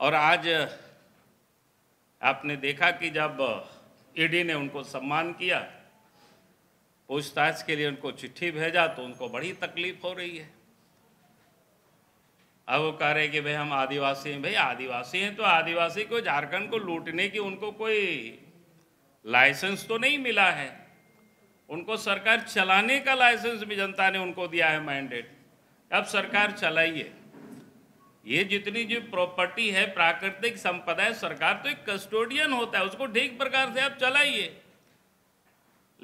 और आज आपने देखा कि जब ईडी ने उनको सम्मान किया पूछताछ के लिए उनको चिट्ठी भेजा तो उनको बड़ी तकलीफ हो रही है अब वो कह रहे कि भाई हम आदिवासी हैं भाई आदिवासी हैं तो आदिवासी को झारखंड को लूटने की उनको कोई लाइसेंस तो नहीं मिला है उनको सरकार चलाने का लाइसेंस भी जनता ने उनको दिया है मैंडेट अब सरकार चलाइए ये जितनी जो प्रॉपर्टी है प्राकृतिक संपदा है सरकार तो एक कस्टोडियन होता है उसको ठीक प्रकार से आप चलाइए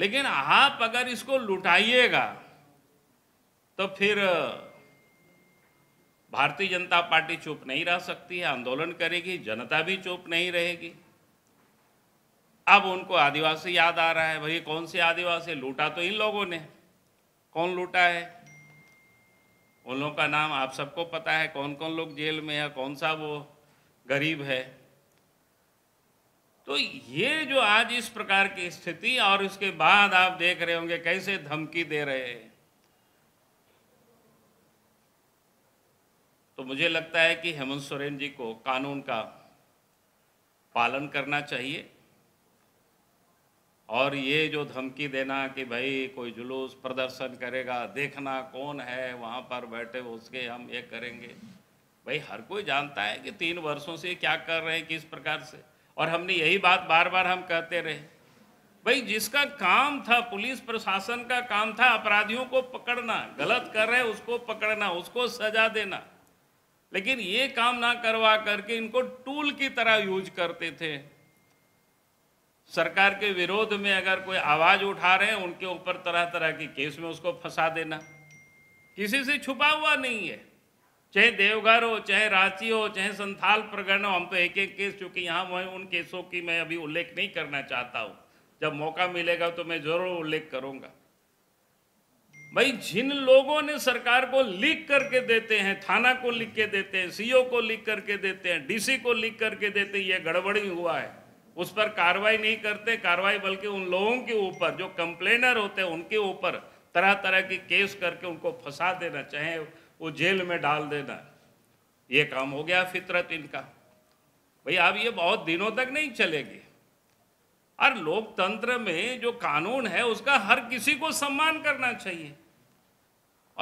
लेकिन आप अगर इसको लुटाइएगा तो फिर भारतीय जनता पार्टी चुप नहीं रह सकती है आंदोलन करेगी जनता भी चुप नहीं रहेगी अब उनको आदिवासी याद आ रहा है भाई कौन से आदिवासी लूटा तो इन लोगों ने कौन लूटा है उन लोगों का नाम आप सबको पता है कौन कौन लोग जेल में है कौन सा वो गरीब है तो ये जो आज इस प्रकार की स्थिति और उसके बाद आप देख रहे होंगे कैसे धमकी दे रहे हैं तो मुझे लगता है कि हेमंत सोरेन जी को कानून का पालन करना चाहिए और ये जो धमकी देना कि भाई कोई जुलूस प्रदर्शन करेगा देखना कौन है वहाँ पर बैठे उसके हम ये करेंगे भाई हर कोई जानता है कि तीन वर्षों से क्या कर रहे हैं किस प्रकार से और हमने यही बात बार बार हम कहते रहे भाई जिसका काम था पुलिस प्रशासन का काम था अपराधियों को पकड़ना गलत कर रहे उसको पकड़ना उसको सजा देना लेकिन ये काम ना करवा करके इनको टूल की तरह यूज करते थे सरकार के विरोध में अगर कोई आवाज़ उठा रहे हैं उनके ऊपर तरह तरह के केस में उसको फंसा देना किसी से छुपा हुआ नहीं है चाहे देवघर हो चाहे रांची हो चाहे संथाल प्रगण हो हम तो एक एक केस चूंकि यहाँ वहीं उन केसों की मैं अभी उल्लेख नहीं करना चाहता हूँ जब मौका मिलेगा तो मैं ज़रूर उल्लेख करूँगा भाई जिन लोगों ने सरकार को लिख करके देते हैं थाना को लिख के देते हैं सीओ को लिख करके देते हैं डीसी को लिख करके देते हैं ये गड़बड़ी हुआ है उस पर कार्रवाई नहीं करते कार्रवाई बल्कि उन लोगों के ऊपर जो कंप्लेनर होते हैं उनके ऊपर तरह तरह की केस करके उनको फंसा देना चाहे वो जेल में डाल देना ये काम हो गया फितरत इनका भाई अब ये बहुत दिनों तक नहीं चलेगी और लोकतंत्र में जो कानून है उसका हर किसी को सम्मान करना चाहिए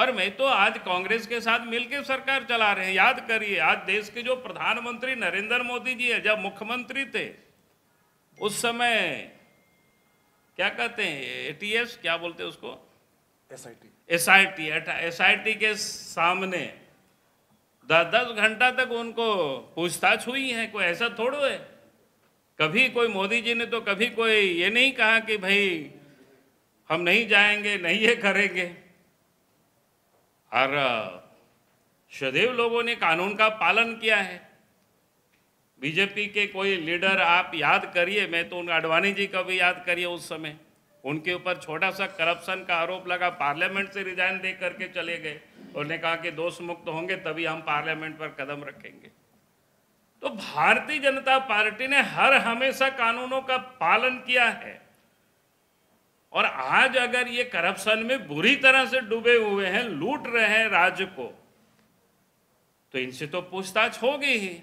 और मैं तो आज कांग्रेस के साथ मिलकर सरकार चला रहे हैं याद करिए आज देश के जो प्रधानमंत्री नरेंद्र मोदी जी है जब मुख्यमंत्री थे उस समय क्या कहते हैं एटीएस क्या बोलते हैं उसको एसआईटी एसआईटी एसआईटी के सामने दस दस घंटा तक उनको पूछताछ हुई है कोई ऐसा थोड़ो है कभी कोई मोदी जी ने तो कभी कोई ये नहीं कहा कि भाई हम नहीं जाएंगे नहीं ये करेंगे और सदैव लोगों ने कानून का पालन किया है बीजेपी के कोई लीडर आप याद करिए मैं तो उन अडवाणी जी का भी याद करिए उस समय उनके ऊपर छोटा सा करप्शन का आरोप लगा पार्लियामेंट से रिजाइन दे करके चले गए उन्होंने कहा कि दोष मुक्त होंगे तभी हम पार्लियामेंट पर कदम रखेंगे तो भारतीय जनता पार्टी ने हर हमेशा कानूनों का पालन किया है और आज अगर ये करप्शन में बुरी तरह से डूबे हुए हैं लूट रहे हैं राज्य को तो इनसे तो पूछताछ होगी ही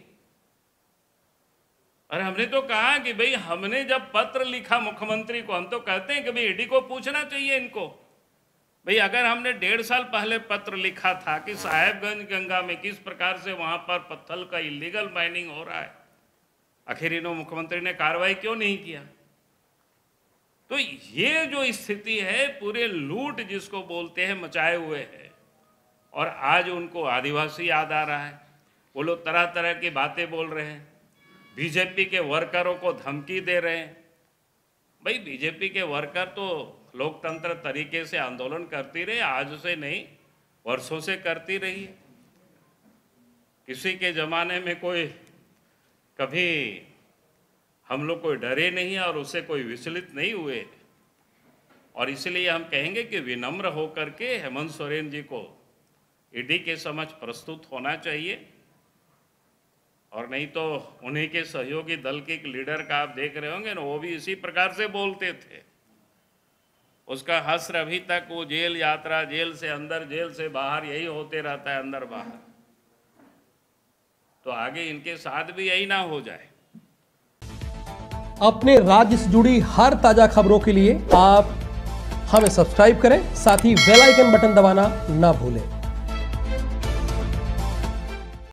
और हमने तो कहा कि भाई हमने जब पत्र लिखा मुख्यमंत्री को हम तो कहते हैं कि भाई ईडी को पूछना चाहिए इनको भाई अगर हमने डेढ़ साल पहले पत्र लिखा था कि साहेबगंज गंगा में किस प्रकार से वहां पर पत्थल का इलीगल माइनिंग हो रहा है आखिर इन्हों मुख्यमंत्री ने कार्रवाई क्यों नहीं किया तो ये जो स्थिति है पूरे लूट जिसको बोलते हैं मचाए हुए है और आज उनको आदिवासी याद आ रहा है वो लोग तरह तरह की बातें बोल रहे हैं बीजेपी के वर्करों को धमकी दे रहे हैं भाई बीजेपी के वर्कर तो लोकतंत्र तरीके से आंदोलन करती रहे आज से नहीं वर्षों से करती रही किसी के ज़माने में कोई कभी हम लोग कोई डरे नहीं और उसे कोई विचलित नहीं हुए और इसलिए हम कहेंगे कि विनम्र होकर के हेमंत सोरेन जी को ईडी के समक्ष प्रस्तुत होना चाहिए और नहीं तो उन्हीं के सहयोगी दल के एक लीडर का आप देख रहे होंगे ना वो भी इसी प्रकार से बोलते थे उसका हस्र अभी तक वो जेल यात्रा जेल से अंदर जेल से बाहर यही होते रहता है अंदर बाहर तो आगे इनके साथ भी यही ना हो जाए अपने राज्य से जुड़ी हर ताजा खबरों के लिए आप हमें सब्सक्राइब करें साथ ही बेल आइकन बटन दबाना ना भूलें